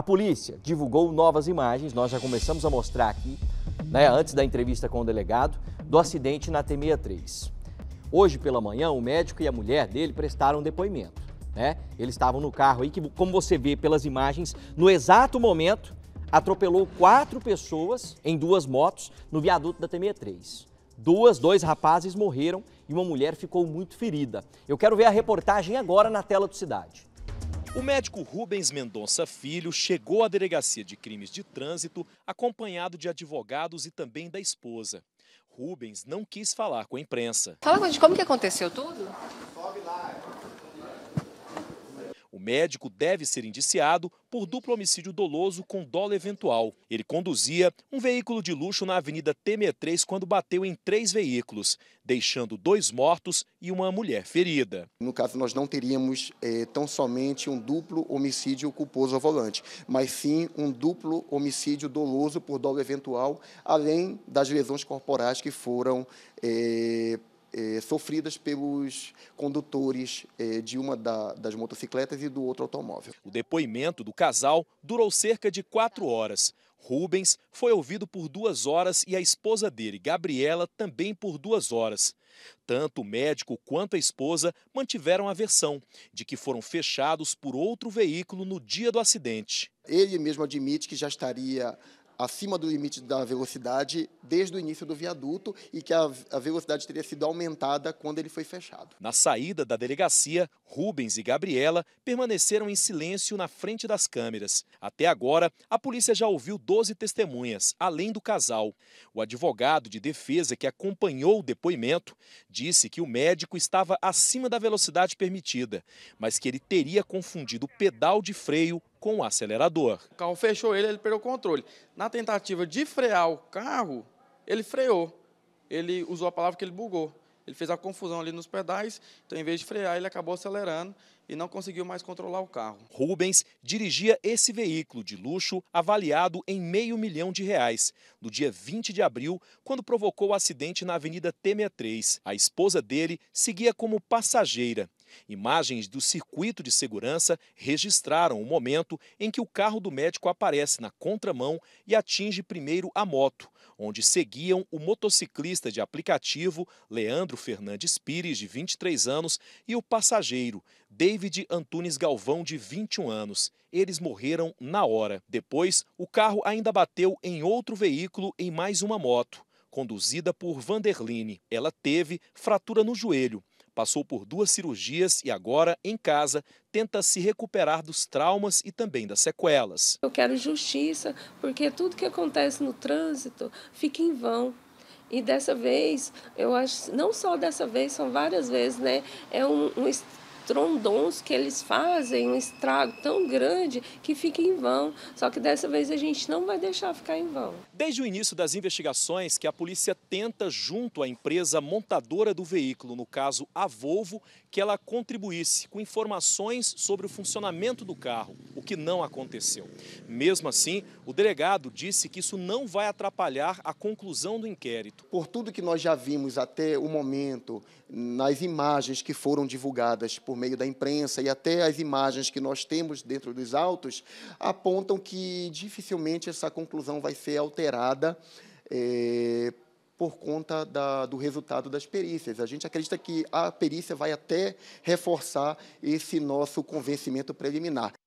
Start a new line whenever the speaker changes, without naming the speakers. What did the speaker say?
A polícia divulgou novas imagens, nós já começamos a mostrar aqui, né, antes da entrevista com o delegado, do acidente na T63. Hoje pela manhã, o médico e a mulher dele prestaram depoimento. Né? Eles estavam no carro aí, que, como você vê pelas imagens, no exato momento atropelou quatro pessoas em duas motos no viaduto da T63. Duas, dois rapazes morreram e uma mulher ficou muito ferida. Eu
quero ver a reportagem agora
na tela do Cidade. O médico Rubens Mendonça Filho chegou à delegacia de crimes de trânsito acompanhado de advogados e também da esposa. Rubens não quis falar com a imprensa. Fala, de
como que aconteceu tudo?
O médico deve ser indiciado por duplo homicídio doloso com dolo eventual. Ele conduzia um veículo de luxo na Avenida t 3 quando bateu em três veículos, deixando dois mortos e uma mulher ferida.
No caso, nós não teríamos é, tão somente um duplo homicídio culposo ao volante, mas sim um duplo homicídio doloso por dolo eventual, além das lesões corporais que foram é, eh, sofridas pelos condutores eh, de uma das motocicletas e do outro automóvel. O
depoimento do casal durou cerca de quatro horas. Rubens foi ouvido por duas horas e a esposa dele, Gabriela, também por duas horas. Tanto o médico quanto a esposa mantiveram a versão de que foram fechados por outro veículo no dia do acidente.
Ele mesmo admite que já estaria acima do limite da velocidade desde o início do viaduto e que a, a, velocidade teria sido aumentada quando ele foi fechado.
Na saída da delegacia, Rubens e Gabriela permaneceram em silêncio na frente das câmeras. Até agora, a polícia já ouviu 12 testemunhas, além do casal. O advogado de defesa que acompanhou o depoimento disse que o médico estava acima da velocidade permitida, mas que ele teria confundido pedal de freio com o acelerador. O carro fechou ele, ele perdeu o controle. Na tentativa de frear o carro, ele freou. Ele usou a palavra que ele bugou. Ele fez a confusão ali nos pedais, então em vez de frear, ele acabou acelerando e não conseguiu mais controlar o carro. Rubens dirigia esse veículo de luxo avaliado em meio milhão de reais no dia 20 de abril, quando provocou o acidente na Avenida T63. A esposa dele seguia como passageira Imagens do circuito de segurança registraram o momento em que o carro do médico aparece na contramão e atinge primeiro a moto, onde seguiam o motociclista de aplicativo Leandro Fernandes Pires, de 23 anos, e o passageiro David Antunes Galvão, de 21 anos. Eles morreram na hora. Depois, o carro ainda bateu em outro veículo em mais uma moto conduzida por Vanderline. Ela teve fratura no joelho passou por duas cirurgias e agora, em casa, tenta se recuperar dos traumas e também das sequelas.
Eu quero justiça, porque tudo que acontece no trânsito fica em vão. E dessa vez, eu acho, não só dessa vez, são várias vezes, né? É um, um trondons que eles fazem um estrago tão grande que fica em vão. Só que dessa vez a gente não vai deixar ficar em vão.
Desde o início das investigações que a polícia tenta junto à empresa montadora do veículo, no caso a Volvo, que ela contribuísse com informações sobre o funcionamento do carro, o que não aconteceu. Mesmo assim, o delegado disse que isso não vai atrapalhar a conclusão do inquérito.
Por tudo que nós já vimos até o momento, nas imagens que foram divulgadas por meio da imprensa e até as imagens que nós temos dentro dos autos apontam que dificilmente essa conclusão vai ser alterada é, por conta da, do resultado das perícias. A gente acredita que a perícia vai até reforçar esse nosso convencimento preliminar.